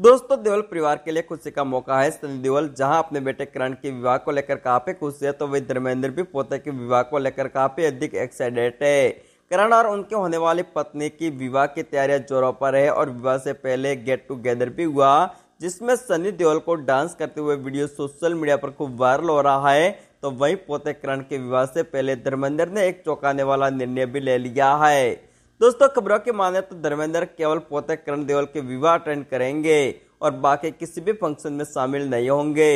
दोस्तों देवल परिवार के लिए खुशी का मौका है सनी देवल जहां अपने बेटे करण के विवाह को लेकर काफी खुश है तो वही धर्मेंद्र भी पोते के विवाह को लेकर काफी अधिक एक्साइटेड है करण और उनके होने वाली पत्नी की विवाह की तैयारियां जोरों पर है और विवाह से पहले गेट टुगेदर भी हुआ जिसमें सनी देओल को डांस करते हुए वीडियो सोशल मीडिया पर खूब वायरल हो रहा है तो वही पोते करण के विवाह से पहले धर्मेंद्र ने एक चौंकाने वाला निर्णय भी ले लिया है दोस्तों खबरों की माने तो धर्मेंद्र केवल पोते करण देवल के विवाह अटेंड करेंगे और बाकी किसी भी फंक्शन में शामिल नहीं होंगे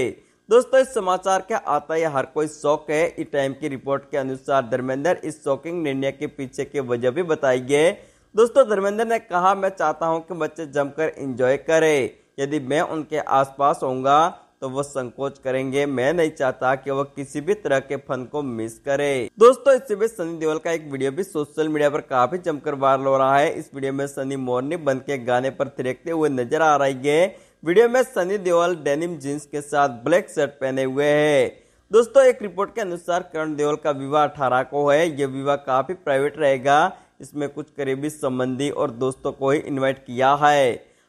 दोस्तों इस समाचार के आता यह हर कोई शौक है इस टाइम की रिपोर्ट के अनुसार धर्मेंद्र इस शॉकिंग निर्णय के पीछे की वजह भी बताई गए दोस्तों धर्मेंद्र ने कहा मैं चाहता हूं कि बच्चे जमकर इंजॉय करें यदि मैं उनके आसपास होऊंगा तो वो संकोच करेंगे मैं नहीं चाहता कि वो किसी भी तरह के फन को मिस करे दोस्तों इससे भी सनी देओल का एक वीडियो भी सोशल मीडिया पर काफी जमकर वायरल हो रहा है इस वीडियो में सनी मोरनी बन के गाने पर थिरकते हुए नजर आ रही है वीडियो में सनी देओल डेनिम जीन्स के साथ ब्लैक शर्ट पहने हुए है दोस्तों एक रिपोर्ट के अनुसार करण देओल का विवाह अठारह को है ये विवाह काफी प्राइवेट रहेगा इसमें कुछ करीबी संबंधी और दोस्तों को ही इन्वाइट किया है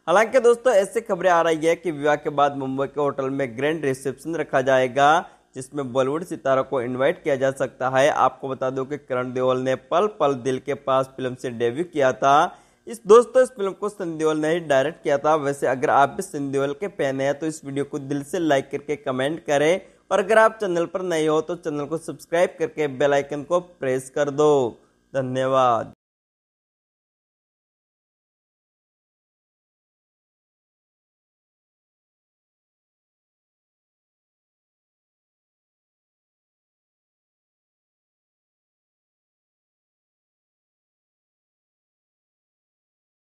हालांकि दोस्तों ऐसी खबरें आ रही है कि विवाह के बाद मुंबई के होटल में ग्रैंड रिसेप्शन रखा जाएगा जिसमें बॉलीवुड सितारों को इनवाइट किया जा सकता है आपको बता दूं कि करण देओल ने पल पल दिल के पास फिल्म से डेब्यू किया था इस दोस्तों इस फिल्म को सनी ने ही डायरेक्ट किया था वैसे अगर आप भी सनी के फैन हैं तो इस वीडियो को दिल से लाइक करके कमेंट करें और अगर आप चैनल पर नए हो तो चैनल को सब्सक्राइब करके बेल आइकन को प्रेस कर दो धन्यवाद